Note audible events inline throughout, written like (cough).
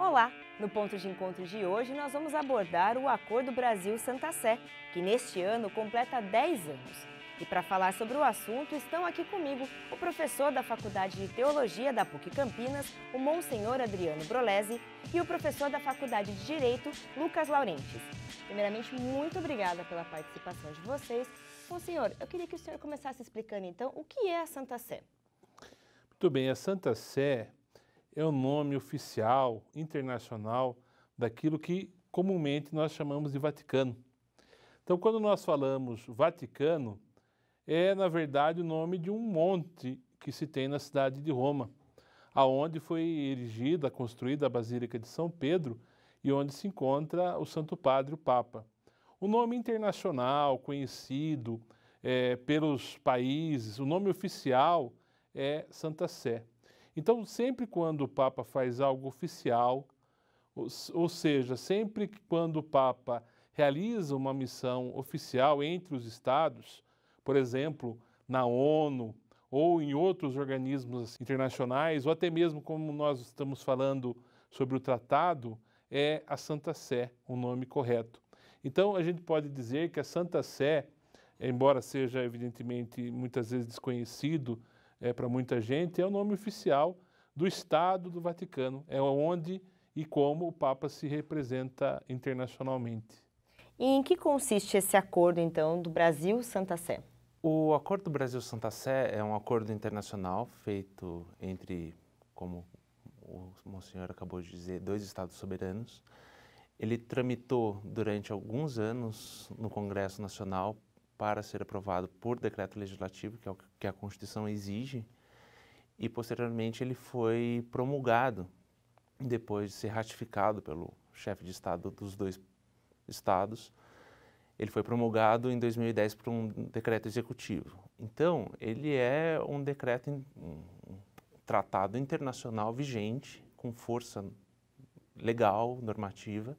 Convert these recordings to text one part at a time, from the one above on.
Olá! No ponto de encontro de hoje, nós vamos abordar o Acordo Brasil-Santa Sé, que neste ano completa 10 anos. E para falar sobre o assunto, estão aqui comigo o professor da Faculdade de Teologia da PUC Campinas, o Monsenhor Adriano Brolese, e o professor da Faculdade de Direito, Lucas Laurentes. Primeiramente, muito obrigada pela participação de vocês. Monsenhor, eu queria que o senhor começasse explicando então o que é a Santa Sé. Muito bem, a Santa Sé é o nome oficial internacional daquilo que comumente nós chamamos de Vaticano. Então, quando nós falamos Vaticano, é na verdade o nome de um monte que se tem na cidade de Roma, aonde foi erigida, construída a Basílica de São Pedro e onde se encontra o Santo Padre, o Papa. O nome internacional conhecido é, pelos países, o nome oficial é Santa Sé. Então, sempre quando o Papa faz algo oficial, ou, seja, sempre quando o Papa realiza uma missão oficial entre os Estados, por exemplo, na ONU ou em outros organismos internacionais, ou até mesmo como nós estamos falando sobre o tratado, é a Santa Sé o nome correto. Então, a gente pode dizer que a Santa Sé, embora seja evidentemente muitas vezes desconhecido é, para muita gente, é o nome oficial do Estado do Vaticano. É onde e como o Papa se representa internacionalmente. E em que consiste esse acordo, então, do Brasil-Santa Sé? O Acordo Brasil-Santa Sé é um acordo internacional feito entre, como o Monsenhor acabou de dizer, dois Estados soberanos. Ele tramitou durante alguns anos no Congresso Nacional para ser aprovado por decreto legislativo, que é o que a Constituição exige, e posteriormente ele foi promulgado depois de ser ratificado pelo chefe de Estado dos dois estados. Ele foi promulgado em 2010 por um decreto executivo. Então, ele é um decreto, um tratado internacional vigente, com força legal, normativa,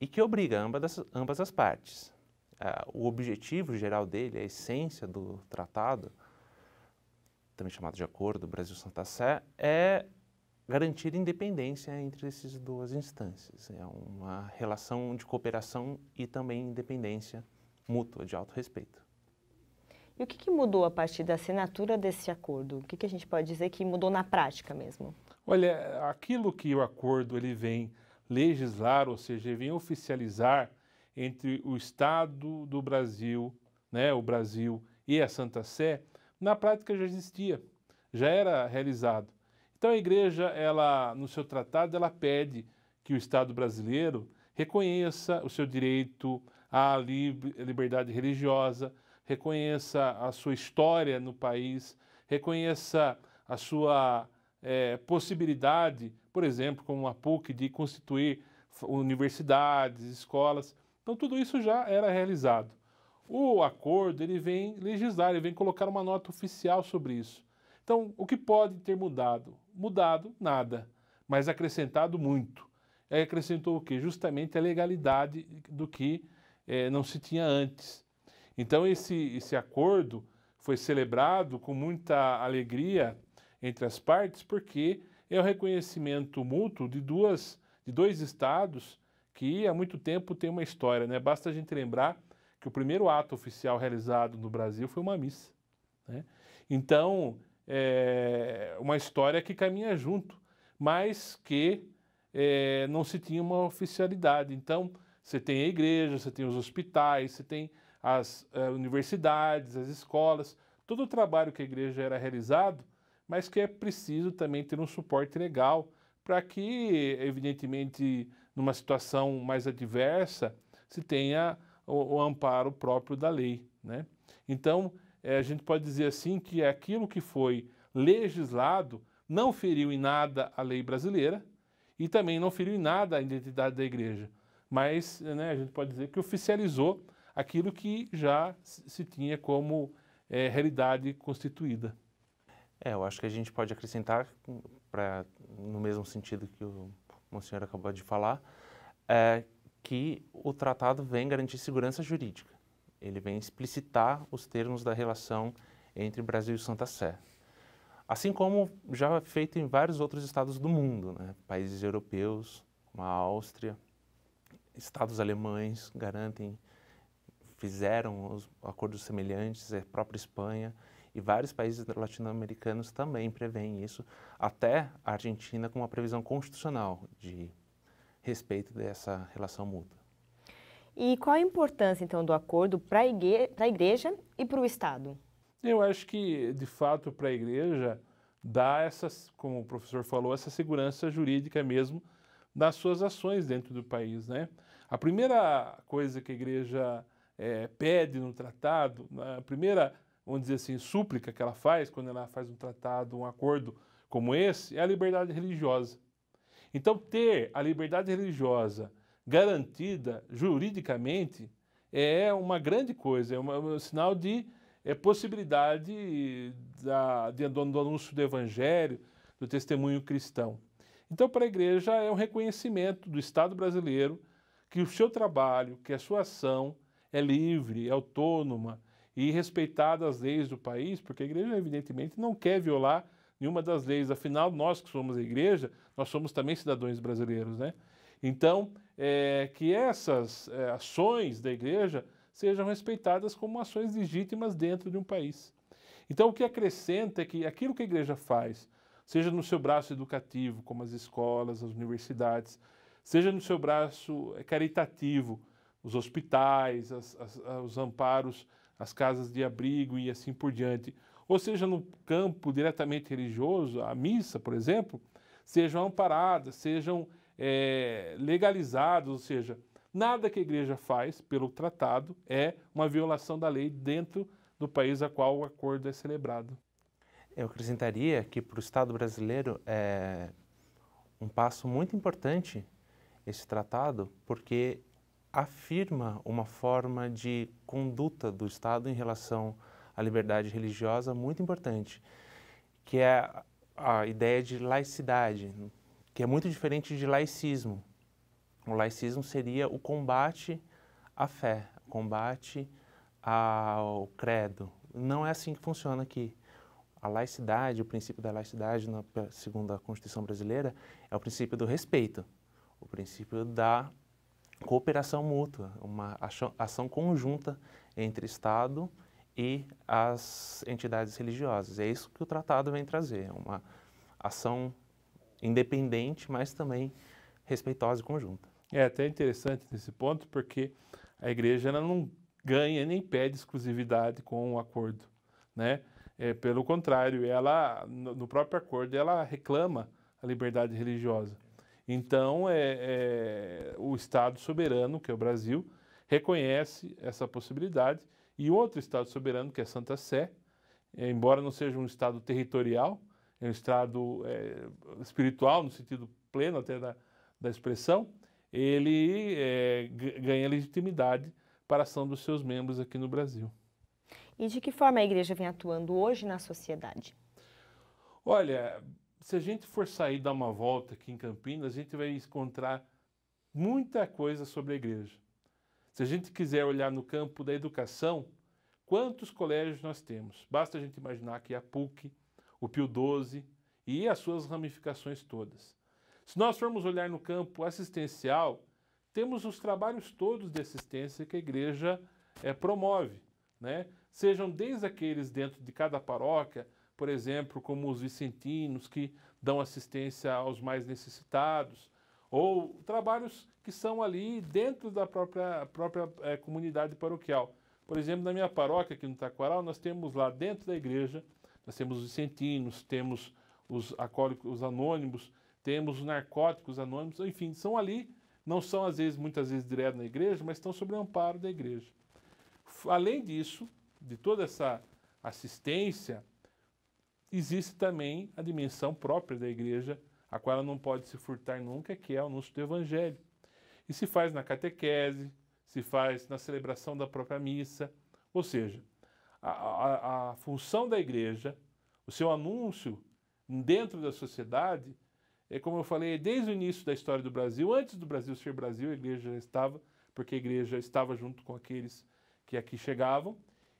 e que obriga ambas, ambas as partes uh, o objetivo geral dele, a essência do tratado, também chamado de Acordo Brasil-Santa Sé, é garantir independência entre essas duas instâncias. É uma relação de cooperação e também independência mútua, de alto respeito. E o que, que mudou a partir da assinatura desse acordo? O que, que a gente pode dizer que mudou na prática mesmo? Olha, aquilo que o acordo ele vem legislar, ou seja, ele vem oficializar entre o Estado do Brasil, né, o Brasil e a Santa Sé, na prática já existia, já era realizado. Então a igreja, ela no seu tratado, ela pede que o Estado brasileiro reconheça o seu direito à liberdade religiosa, reconheça a sua história no país, reconheça a sua é, possibilidade, por exemplo, como a PUC, de constituir universidades, escolas. Então tudo isso já era realizado. O acordo ele vem legislar, ele vem colocar uma nota oficial sobre isso. Então o que pode ter mudado? Mudado nada, mas acrescentado muito. Aí é, acrescentou o que? Justamente a legalidade do que é, não se tinha antes. Então esse, esse acordo foi celebrado com muita alegria entre as partes, porque é o reconhecimento mútuo de duas de dois estados que há muito tempo tem uma história, né? Basta a gente lembrar que o primeiro ato oficial realizado no Brasil foi uma missa. Né? Então, é uma história que caminha junto, mas que é, não se tinha uma oficialidade. Então, você tem a igreja, você tem os hospitais, você tem as eh, universidades, as escolas, todo o trabalho que a igreja era realizado, mas que é preciso também ter um suporte legal para que, evidentemente, numa situação mais adversa, se tenha o, o amparo próprio da lei. Né? Então, é, a gente pode dizer assim que aquilo que foi legislado não feriu em nada a lei brasileira e também não feriu em nada a identidade da igreja, mas né, a gente pode dizer que oficializou aquilo que já se tinha como é, realidade constituída. É, eu acho que a gente pode acrescentar, hum, pra, no mesmo sentido que o como a senhora acabou de falar, é que o tratado vem garantir segurança jurídica. Ele vem explicitar os termos da relação entre Brasil e Santa Sé. Assim como já é feito em vários outros estados do mundo, né? países europeus, como a Áustria, estados alemães garantem, fizeram acordos semelhantes, a é própria Espanha e vários países latino-americanos também prevêem isso, até a Argentina com uma previsão constitucional de respeito dessa relação mútua. E qual a importância, então, do acordo para a igreja, igreja e para o Estado? Eu acho que, de fato, para a igreja dá essa, como o professor falou, essa segurança jurídica mesmo das suas ações dentro do país, né? A primeira coisa que a igreja é, pede no tratado, a primeira vamos dizer assim, súplica que ela faz, quando ela faz um tratado, um acordo como esse, é a liberdade religiosa. Então, ter a liberdade religiosa garantida juridicamente é, é uma grande coisa, é, é um sinal de é, possibilidade da, de, do, do anúncio do evangelho, do testemunho cristão. Então, para a igreja, é um reconhecimento do Estado brasileiro que o seu trabalho, que a sua ação é livre, é autônoma, e respeitadas as leis do país, porque a igreja, evidentemente, não quer violar nenhuma das leis. Afinal, nós que somos a igreja, nós somos também cidadãos brasileiros, né? Então, é, que essas é, ações da igreja sejam respeitadas como ações legítimas dentro de um país. Então, o que acrescenta é que aquilo que a igreja faz, seja no seu braço educativo, como as escolas, as universidades, seja no seu braço é, caritativo, os hospitais, as, as, os amparos as casas de abrigo e assim por diante. Ou seja, no campo diretamente religioso, a missa, por exemplo, sejam amparadas, sejam é, eh, legalizadas, ou seja, nada que a igreja faz pelo tratado é uma violação da lei dentro do país a qual o acordo é celebrado. Eu acrescentaria que para o Estado brasileiro é um passo muito importante esse tratado, porque afirma uma forma de conduta do Estado em relação à liberdade religiosa muito importante, que é a ideia de laicidade, que é muito diferente de laicismo. O laicismo seria o combate à fé, o combate ao credo. Não é assim que funciona aqui. A laicidade, o princípio da laicidade, na, segundo a Constituição brasileira, é o princípio do respeito, o princípio da cooperação mútua, uma ação conjunta entre Estado e as entidades religiosas. É isso que o tratado vem trazer, é uma ação independente, mas também respeitosa e conjunta. É até interessante nesse ponto, porque a igreja não ganha nem pede exclusividade com o acordo, né? É, pelo contrário, ela no próprio acordo ela reclama a liberdade religiosa. Então, é, é, o Estado soberano, que é o Brasil, reconhece essa possibilidade e outro Estado soberano, que é Santa Sé, é, embora não seja um Estado territorial, é um Estado é, espiritual, no sentido pleno até da, da expressão, ele é, ganha legitimidade para a ação dos seus membros aqui no Brasil. E de que forma a igreja vem atuando hoje na sociedade? Olha, se a gente for sair dar uma volta aqui em Campinas, a gente vai encontrar muita coisa sobre a igreja. Se a gente quiser olhar no campo da educação, quantos colégios nós temos? Basta a gente imaginar que é a PUC, o Pio XII e as suas ramificações todas. Se nós formos olhar no campo assistencial, temos os trabalhos todos de assistência que a igreja é, promove, né? Sejam desde aqueles dentro de cada paróquia, por exemplo, como os vicentinos que dão assistência aos mais necessitados, ou trabalhos que são ali dentro da própria, própria é, comunidade paroquial. Por exemplo, na minha paróquia aqui no Taquaral, nós temos lá dentro da igreja, nós temos os vicentinos, temos os acólicos anônimos, temos os narcóticos anônimos, enfim, são ali, não são às vezes, muitas vezes direto na igreja, mas estão sob o amparo da igreja. Além disso, de toda essa assistência, existe também a dimensão própria da igreja, a qual ela não pode se furtar nunca, que é o anúncio do evangelho. E se faz na catequese, se faz na celebração da própria missa, ou seja, a, a, a função da igreja, o seu anúncio dentro da sociedade, é como eu falei, desde o início da história do Brasil, antes do Brasil ser Brasil, a igreja já estava, porque a igreja estava junto com aqueles que aqui chegavam,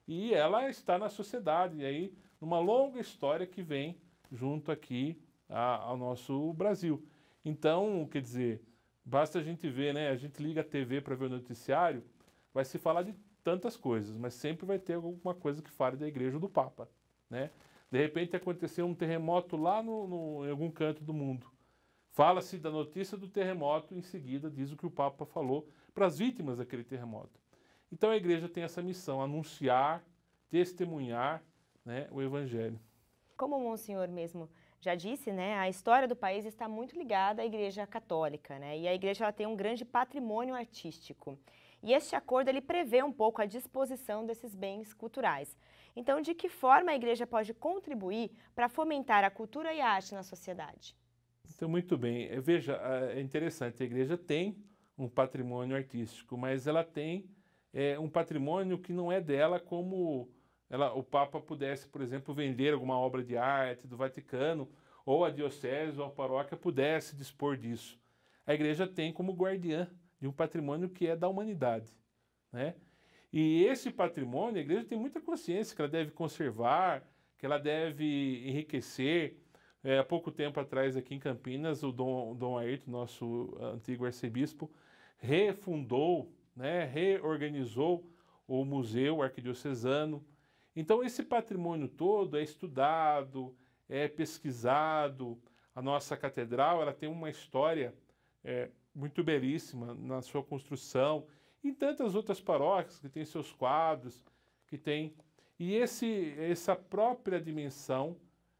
e ela está na sociedade, e aí numa longa história que vem junto aqui a, ao nosso Brasil. Então, quer dizer, basta a gente ver, né? A gente liga a TV para ver o noticiário, vai se falar de tantas coisas, mas sempre vai ter alguma coisa que fale da igreja ou do Papa, né? De repente aconteceu um terremoto lá no, no em algum canto do mundo. Fala-se da notícia do terremoto, em seguida diz o que o Papa falou para as vítimas daquele terremoto. Então a igreja tem essa missão, anunciar, testemunhar né, o Evangelho. Como o Monsenhor mesmo já disse, né, a história do país está muito ligada à Igreja Católica, né, e a Igreja ela tem um grande patrimônio artístico. E este acordo ele prevê um pouco a disposição desses bens culturais. Então, de que forma a Igreja pode contribuir para fomentar a cultura e a arte na sociedade? Então, muito bem. É, veja, é interessante, a Igreja tem um patrimônio artístico, mas ela tem é, um patrimônio que não é dela como ela, o Papa pudesse, por exemplo, vender alguma obra de arte do Vaticano, ou a diocese ou a paróquia pudesse dispor disso. A igreja tem como guardiã de um patrimônio que é da humanidade. Né? E esse patrimônio, a igreja tem muita consciência que ela deve conservar, que ela deve enriquecer. É, há pouco tempo atrás, aqui em Campinas, o Dom, Dom Ayrton, nosso antigo arcebispo, refundou, né, reorganizou o Museu Arquidiocesano, então, esse patrimônio todo é estudado, é pesquisado. A nossa catedral ela tem uma história é, muito belíssima na sua construção e tantas outras paróquias que têm seus quadros, que tem e esse essa própria dimensão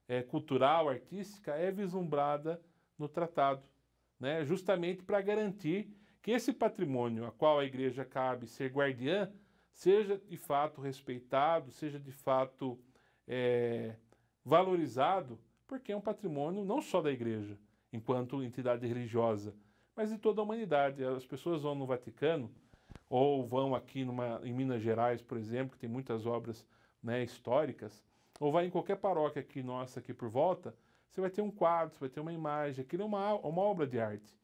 é, cultural, artística é vislumbrada no tratado, né? Justamente para garantir que esse patrimônio a qual a igreja cabe ser guardiã seja de fato respeitado, seja de fato é, valorizado, porque é um patrimônio não só da igreja, enquanto entidade religiosa, mas de toda a humanidade. As pessoas vão no Vaticano, ou vão aqui numa, em Minas Gerais, por exemplo, que tem muitas obras né, históricas, ou vai em qualquer paróquia aqui nossa, aqui por volta, você vai ter um quadro, você vai ter uma imagem, aquilo é uma, uma obra de arte.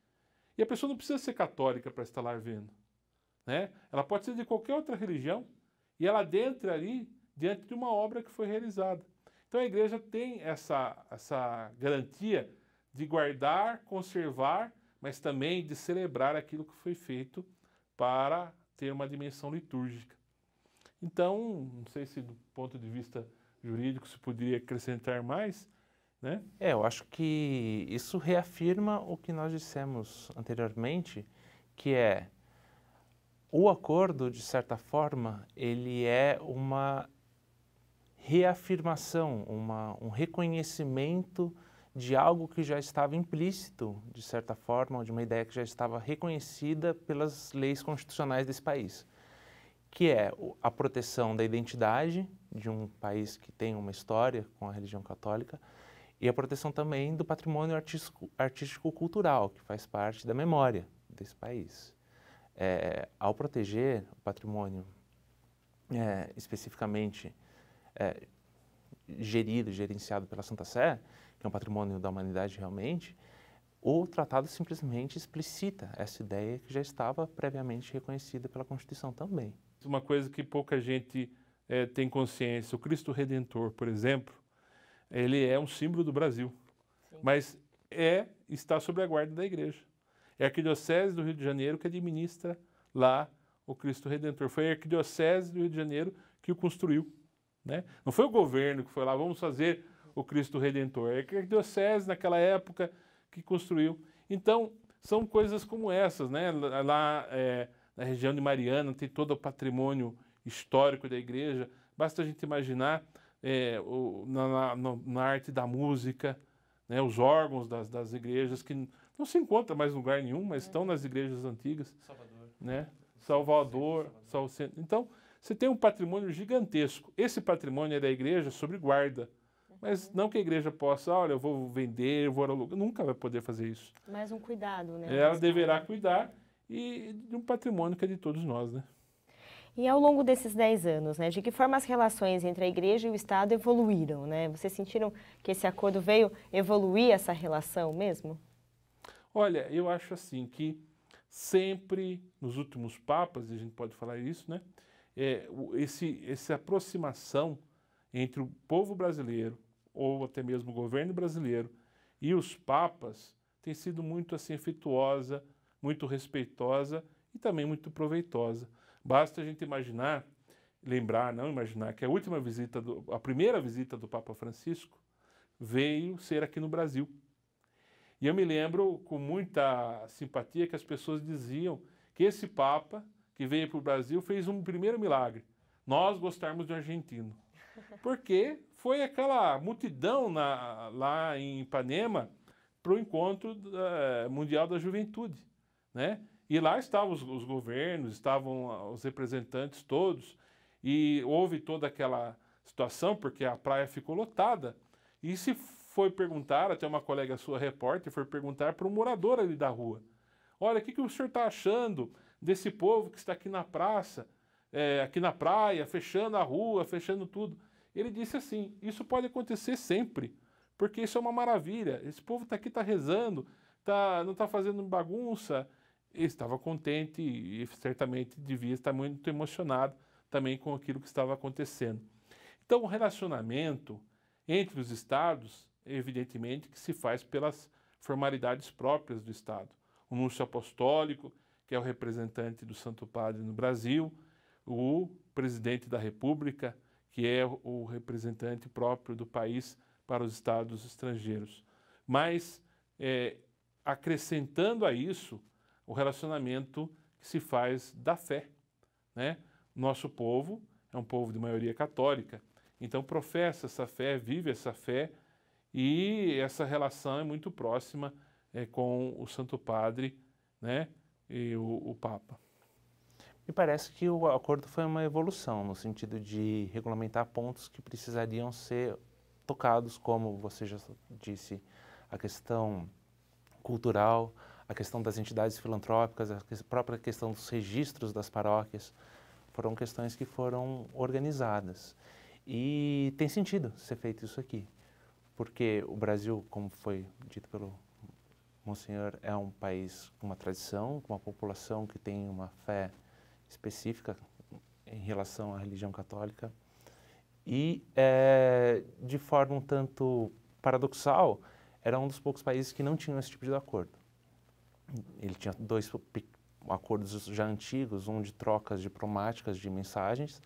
E a pessoa não precisa ser católica para estar lá vendo. Né? Ela pode ser de qualquer outra religião e ela adentra ali diante de uma obra que foi realizada. Então a igreja tem essa, essa garantia de guardar, conservar, mas também de celebrar aquilo que foi feito para ter uma dimensão litúrgica. Então, não sei se do ponto de vista jurídico se poderia acrescentar mais, né? É, eu acho que isso reafirma o que nós dissemos anteriormente, que é o acordo, de certa forma, ele é uma reafirmação, uma, um reconhecimento de algo que já estava implícito, de certa forma, de uma ideia que já estava reconhecida pelas leis constitucionais desse país, que é a proteção da identidade de um país que tem uma história com a religião católica e a proteção também do patrimônio artístico-cultural, artístico que faz parte da memória desse país. É, ao proteger o patrimônio é, especificamente é, gerido, gerenciado pela Santa Sé, que é um patrimônio da humanidade realmente, o tratado simplesmente explicita essa ideia que já estava previamente reconhecida pela Constituição também. Uma coisa que pouca gente é, tem consciência, o Cristo Redentor, por exemplo, ele é um símbolo do Brasil, Sim. mas é está sob a guarda da Igreja. É a Arquidiocese do Rio de Janeiro que administra lá o Cristo Redentor. Foi a Arquidiocese do Rio de Janeiro que o construiu. Né? Não foi o governo que foi lá, vamos fazer o Cristo Redentor. É a Arquidiocese, naquela época, que construiu. Então, são coisas como essas. Né? Lá é, na região de Mariana tem todo o patrimônio histórico da igreja. Basta a gente imaginar é, o, na, na, na, arte da música, né? os órgãos das, das igrejas que não se encontra mais em lugar nenhum, mas é. estão nas igrejas antigas. Salvador. Né? Salvador, Salvador. Então, você tem um patrimônio gigantesco. Esse patrimônio é da igreja sobre guarda. Mas uhum. não que a igreja possa, olha, eu vou vender, eu vou alugar. Nunca vai poder fazer isso. Mas um cuidado, né? Ela deverá cuidar e de um patrimônio que é de todos nós, né? E ao longo desses 10 anos, né, de que forma as relações entre a igreja e o Estado evoluíram, né? Vocês sentiram que esse acordo veio evoluir essa relação mesmo? Olha, eu acho assim que sempre nos últimos papas, e a gente pode falar isso, né? É, esse, essa aproximação entre o povo brasileiro, ou até mesmo o governo brasileiro, e os papas tem sido muito assim afetuosa, muito respeitosa e também muito proveitosa. Basta a gente imaginar, lembrar, não imaginar, que a última visita, do, a primeira visita do Papa Francisco veio ser aqui no Brasil. E eu me lembro com muita simpatia que as pessoas diziam que esse Papa que veio para o Brasil fez um primeiro milagre: nós gostarmos de um argentino. (laughs) Porque foi aquela multidão na, lá em Ipanema para o encontro da, eh, mundial da juventude, né? E lá estavam os, os, governos, estavam ah, os representantes todos, e houve toda aquela situação, porque a praia ficou lotada. E se foi perguntar, até uma colega sua repórter foi perguntar para um morador ali da rua. Olha, o que, que o senhor está achando desse povo que está aqui na praça, é, aqui na praia, fechando a rua, fechando tudo? Ele disse assim: isso pode acontecer sempre, porque isso é uma maravilha. Esse povo está aqui, está rezando, tá, não está fazendo bagunça. Ele estava contente e certamente devia estar muito emocionado também com aquilo que estava acontecendo. Então, o relacionamento entre os estados evidentemente, que se faz pelas formalidades próprias do Estado. O núncio apostólico, que é o representante do Santo Padre no Brasil, o presidente da República, que é o representante próprio do país para os estados estrangeiros. Mas, é, acrescentando a isso, o relacionamento que se faz da fé. Né? Nosso povo é um povo de maioria católica, então professa essa fé, vive essa fé e essa relação é muito próxima é, com o Santo Padre né, e o, o Papa. Me parece que o acordo foi uma evolução no sentido de regulamentar pontos que precisariam ser tocados, como você já disse, a questão cultural, a questão das entidades filantrópicas, a própria questão dos registros das paróquias, foram questões que foram organizadas. E tem sentido ser feito isso aqui porque o Brasil, como foi dito pelo Monsenhor, é um país com uma tradição, com uma população que tem uma fé específica em relação à religião católica. E, é, de forma um tanto paradoxal, era um dos poucos países que não tinham esse tipo de acordo. Ele tinha dois acordos já antigos, um de trocas diplomáticas de mensagens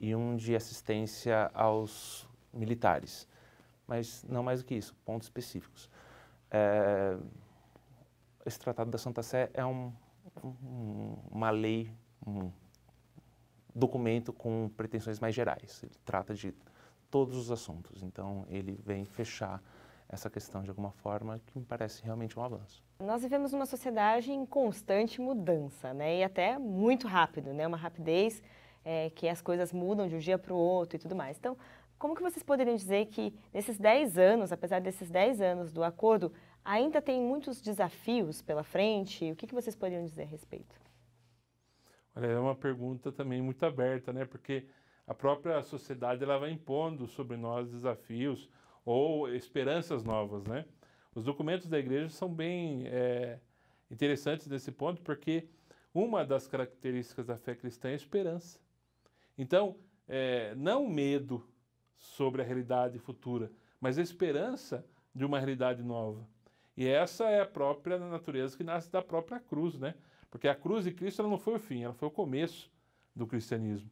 e um de assistência aos militares mas não mais do que isso, pontos específicos. É, esse Tratado da Santa Sé é um, um, uma lei, um documento com pretensões mais gerais. Ele trata de todos os assuntos, então ele vem fechar essa questão de alguma forma que me parece realmente um avanço. Nós vivemos uma sociedade em constante mudança, né? E até muito rápido, né? Uma rapidez é, que as coisas mudam de um dia para o outro e tudo mais. Então, como que vocês poderiam dizer que nesses 10 anos, apesar desses 10 anos do acordo, ainda tem muitos desafios pela frente? O que, que vocês poderiam dizer a respeito? Olha, é uma pergunta também muito aberta, né? Porque a própria sociedade ela vai impondo sobre nós desafios ou esperanças novas, né? Os documentos da igreja são bem é, interessantes nesse ponto, porque uma das características da fé cristã é a esperança. Então, é, não medo, sobre a realidade futura, mas a esperança de uma realidade nova. E essa é a própria natureza que nasce da própria cruz, né? Porque a cruz de Cristo não foi o fim, ela foi o começo do cristianismo.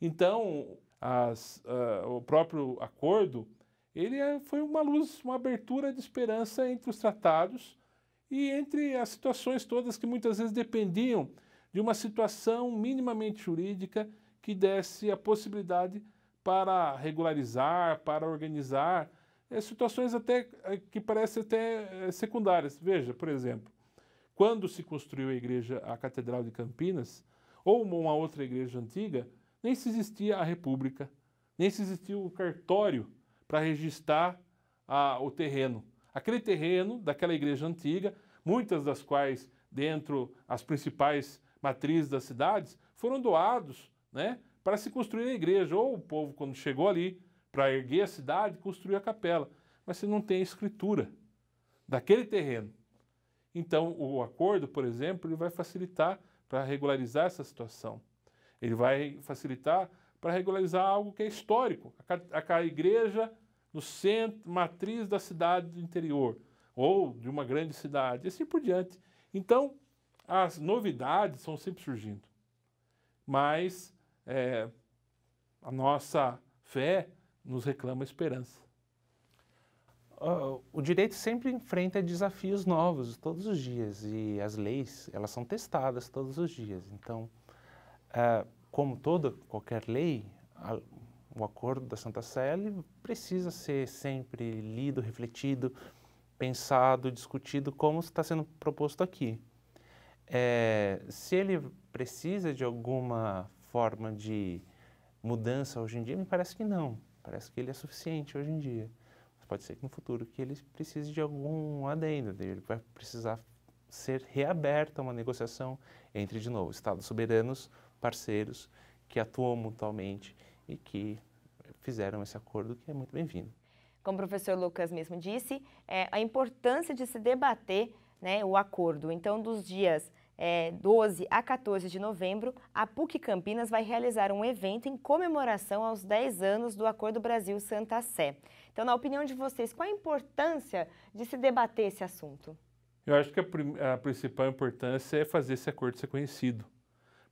Então, as, uh, o próprio acordo, ele é, foi uma luz, uma abertura de esperança entre os tratados e entre as situações todas que muitas vezes dependiam de uma situação minimamente jurídica que desse a possibilidade para regularizar, para organizar, é, situações até é, que parecem até é, secundárias. Veja, por exemplo, quando se construiu a igreja, a Catedral de Campinas, ou uma outra igreja antiga, nem se existia a República, nem se existia o cartório para registrar a, o terreno. Aquele terreno daquela igreja antiga, muitas das quais dentro as principais matrizes das cidades, foram doados né, para se construir a igreja, ou o povo, quando chegou ali, para erguer a cidade, construiu a capela. Mas você não tem a escritura daquele terreno. Então, o acordo, por exemplo, ele vai facilitar para regularizar essa situação. Ele vai facilitar para regularizar algo que é histórico. A, a igreja no centro, matriz da cidade do interior, ou de uma grande cidade, e assim por diante. Então, as novidades são sempre surgindo. Mas é, a nossa fé nos reclama esperança. Ah, o direito sempre enfrenta desafios novos todos os dias e as leis elas são testadas todos os dias. Então, é, como toda qualquer lei, o acordo da Santa Sé precisa ser sempre lido, refletido, pensado, discutido, como está sendo proposto aqui. É, se ele precisa de alguma forma de mudança hoje em dia? Me parece que não. Parece que ele é suficiente hoje em dia. Mas pode ser que no futuro que ele precise de algum adendo, né? ele vai precisar ser reaberta uma negociação entre, de novo, Estados soberanos, parceiros que atuam mutuamente e que fizeram esse acordo que é muito bem-vindo. Como o professor Lucas mesmo disse, é, a importância de se debater né, o acordo. Então, dos dias é, 12 a 14 de novembro, a PUC Campinas vai realizar um evento em comemoração aos 10 anos do Acordo Brasil-Santa Sé. Então, na opinião de vocês, qual a importância de se debater esse assunto? Eu acho que a, a principal importância é fazer esse acordo ser conhecido,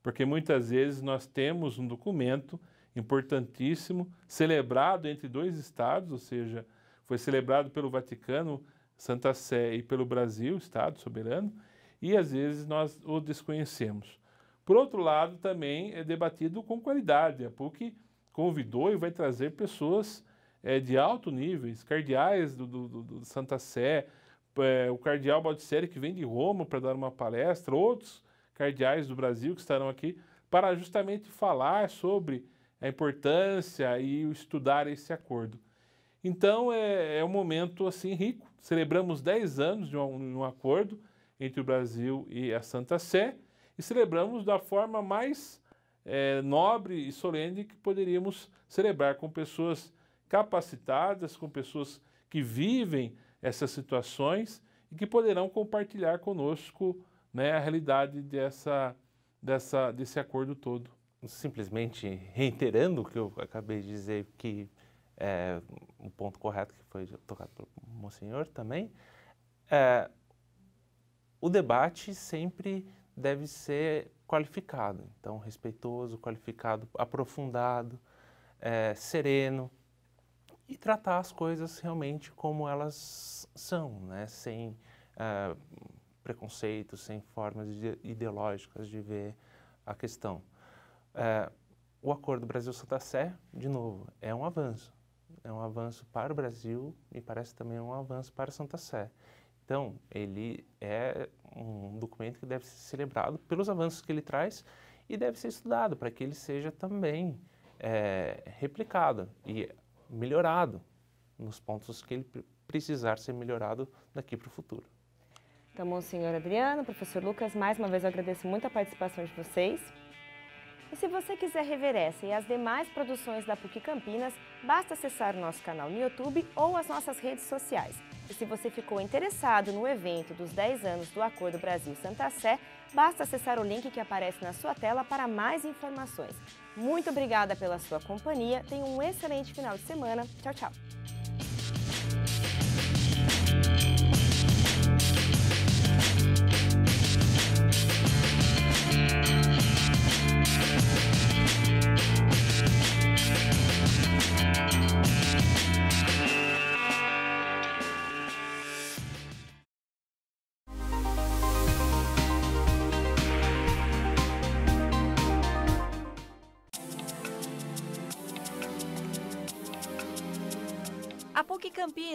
porque muitas vezes nós temos um documento importantíssimo, celebrado entre dois estados, ou seja, foi celebrado pelo Vaticano, Santa Sé e pelo Brasil, Estado soberano, e às vezes nós o desconhecemos. Por outro lado, também é debatido com qualidade. A PUC convidou e vai trazer pessoas é, de alto nível, cardeais do, do, do Santa Sé, é, o cardeal Baldisseri, que vem de Roma para dar uma palestra, outros cardeais do Brasil que estarão aqui para justamente falar sobre a importância e estudar esse acordo. Então é, é um momento assim rico. Celebramos 10 anos de um, de um acordo entre o Brasil e a Santa Sé e celebramos da forma mais é, nobre e solene que poderíamos celebrar com pessoas capacitadas, com pessoas que vivem essas situações e que poderão compartilhar conosco né, a realidade dessa, dessa, desse acordo todo. Simplesmente reiterando o que eu acabei de dizer, que é um ponto correto que foi tocado pelo Monsenhor também, é, o debate sempre deve ser qualificado, então respeitoso, qualificado, aprofundado, é, sereno e tratar as coisas realmente como elas são, né? sem é, preconceitos, sem formas ideológicas de ver a questão. É, o acordo Brasil-Santa Sé, de novo, é um avanço. É um avanço para o Brasil e parece também um avanço para Santa Sé. Então, ele é um documento que deve ser celebrado pelos avanços que ele traz e deve ser estudado para que ele seja também é, replicado e melhorado nos pontos que ele precisar ser melhorado daqui para o futuro. Então, Monsenhor Adriano, professor Lucas, mais uma vez eu agradeço muito a participação de vocês. E se você quiser rever essa e as demais produções da PUC Campinas, basta acessar o nosso canal no YouTube ou as nossas redes sociais. E se você ficou interessado no evento dos 10 anos do Acordo Brasil-Santa Sé, basta acessar o link que aparece na sua tela para mais informações. Muito obrigada pela sua companhia, tenha um excelente final de semana. Tchau, tchau!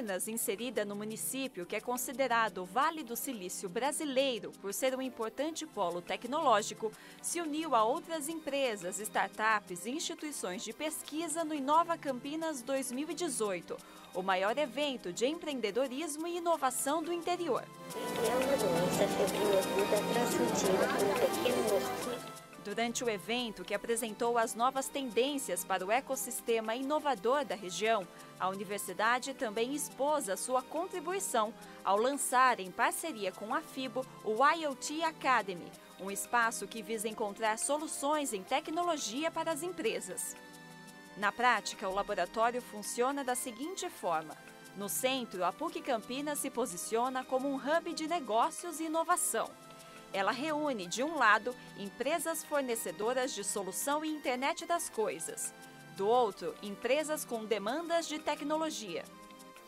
Minas, inserida no município que é considerado o Vale do Silício brasileiro por ser um importante polo tecnológico, se uniu a outras empresas, startups e instituições de pesquisa no Inova Campinas 2018, o maior evento de empreendedorismo e inovação do interior. É uma doença é transmitida por um pequeno mosquito Durante o evento, que apresentou as novas tendências para o ecossistema inovador da região, a universidade também expôs a sua contribuição ao lançar, em parceria com a FIBO, o IoT Academy, um espaço que visa encontrar soluções em tecnologia para as empresas. Na prática, o laboratório funciona da seguinte forma: no centro, a PUC Campinas se posiciona como um hub de negócios e inovação. Ela reúne, de um lado, empresas fornecedoras de solução e internet das coisas, do outro, empresas com demandas de tecnologia.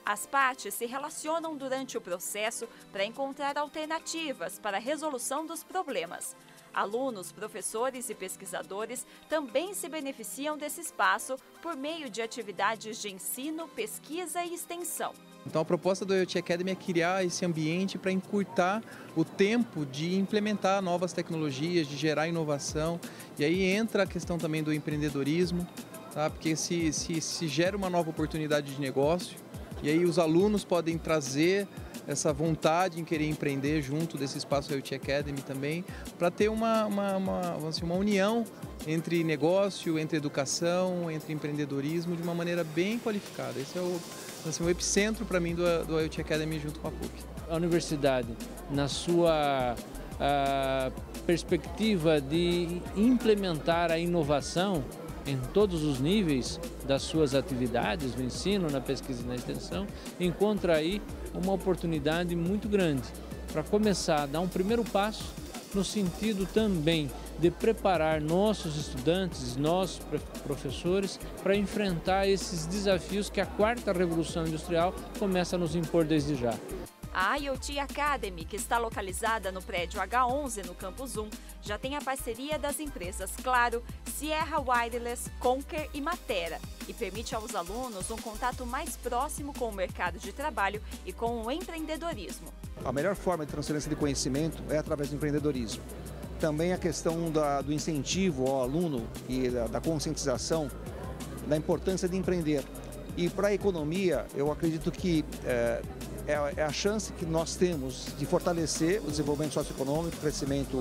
As partes se relacionam durante o processo para encontrar alternativas para a resolução dos problemas, Alunos, professores e pesquisadores também se beneficiam desse espaço por meio de atividades de ensino, pesquisa e extensão. Então a proposta do IoT Academy é criar esse ambiente para encurtar o tempo de implementar novas tecnologias, de gerar inovação. E aí entra a questão também do empreendedorismo, tá? porque se, se, se gera uma nova oportunidade de negócio, e aí os alunos podem trazer essa vontade em querer empreender junto desse espaço IoT Academy também, para ter uma, uma, uma, assim, uma união entre negócio, entre educação, entre empreendedorismo de uma maneira bem qualificada. Esse é o, assim, o epicentro para mim do, do IoT Academy junto com a PUC. A universidade, na sua ah, perspectiva de implementar a inovação, em todos os níveis das suas atividades, no ensino, na pesquisa e na extensão, encontra aí uma oportunidade muito grande para começar a dar um primeiro passo no sentido também de preparar nossos estudantes, nossos professores para enfrentar esses desafios que a quarta revolução industrial começa a nos impor desde já. A IoT Academy, que está localizada no prédio H11 no Campus 1, já tem a parceria das empresas Claro, Sierra Wireless, Conquer e Matera e permite aos alunos um contato mais próximo com o mercado de trabalho e com o empreendedorismo. A melhor forma de transferência de conhecimento é através do empreendedorismo. Também a questão da, do incentivo ao aluno e da, da conscientização da importância de empreender. E para a economia, eu acredito que é, é, é, a chance que nós temos de fortalecer o desenvolvimento socioeconômico, o crescimento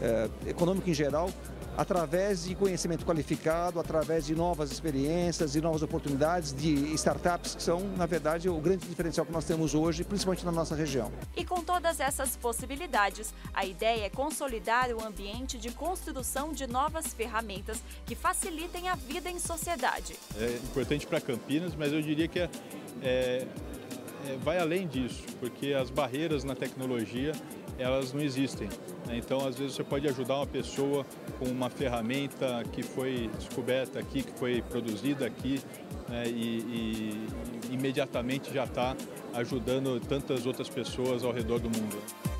é, econômico em geral, através de conhecimento qualificado, através de novas experiências e novas oportunidades de startups que são, na verdade, o grande diferencial que nós temos hoje, principalmente na nossa região. E com todas essas possibilidades, a ideia é consolidar o ambiente de construção de novas ferramentas que facilitem a vida em sociedade. É importante para Campinas, mas eu diria que é, é é, vai além disso, porque as barreiras na tecnologia elas não existem. Né? Então, às vezes, você pode ajudar uma pessoa com uma ferramenta que foi descoberta aqui, que foi produzida aqui, né? e, e imediatamente já está ajudando tantas outras pessoas ao redor do mundo.